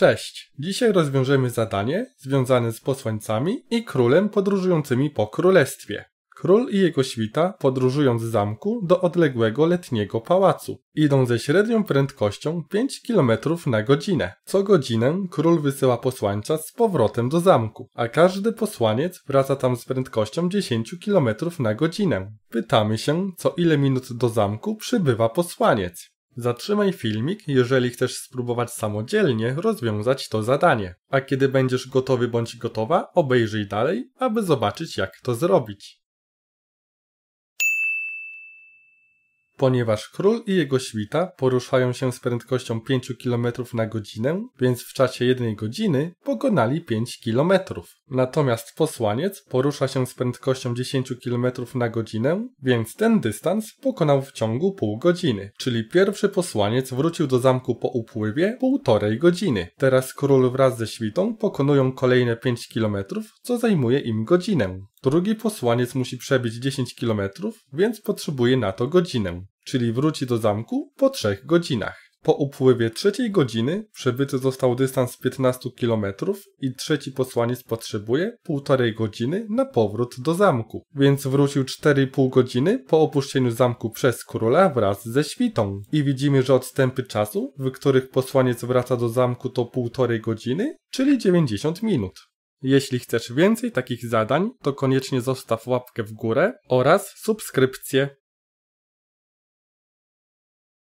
Cześć! Dzisiaj rozwiążemy zadanie związane z posłańcami i królem podróżującymi po królestwie. Król i jego świta podróżują z zamku do odległego letniego pałacu. Idą ze średnią prędkością 5 km na godzinę. Co godzinę król wysyła posłańca z powrotem do zamku, a każdy posłaniec wraca tam z prędkością 10 km na godzinę. Pytamy się, co ile minut do zamku przybywa posłaniec. Zatrzymaj filmik, jeżeli chcesz spróbować samodzielnie rozwiązać to zadanie. A kiedy będziesz gotowy bądź gotowa, obejrzyj dalej, aby zobaczyć jak to zrobić. Ponieważ król i jego świta poruszają się z prędkością 5 km na godzinę, więc w czasie jednej godziny pokonali 5 kilometrów. Natomiast posłaniec porusza się z prędkością 10 km na godzinę, więc ten dystans pokonał w ciągu pół godziny, czyli pierwszy posłaniec wrócił do zamku po upływie półtorej godziny. Teraz król wraz ze świtą pokonują kolejne 5 km, co zajmuje im godzinę. Drugi posłaniec musi przebić 10 km, więc potrzebuje na to godzinę, czyli wróci do zamku po 3 godzinach. Po upływie trzeciej godziny przebyty został dystans 15 km i trzeci posłaniec potrzebuje półtorej godziny na powrót do zamku, więc wrócił 4,5 godziny po opuszczeniu zamku przez króla wraz ze świtą. I widzimy, że odstępy czasu, w których posłaniec wraca do zamku to półtorej godziny, czyli 90 minut. Jeśli chcesz więcej takich zadań, to koniecznie zostaw łapkę w górę oraz subskrypcję.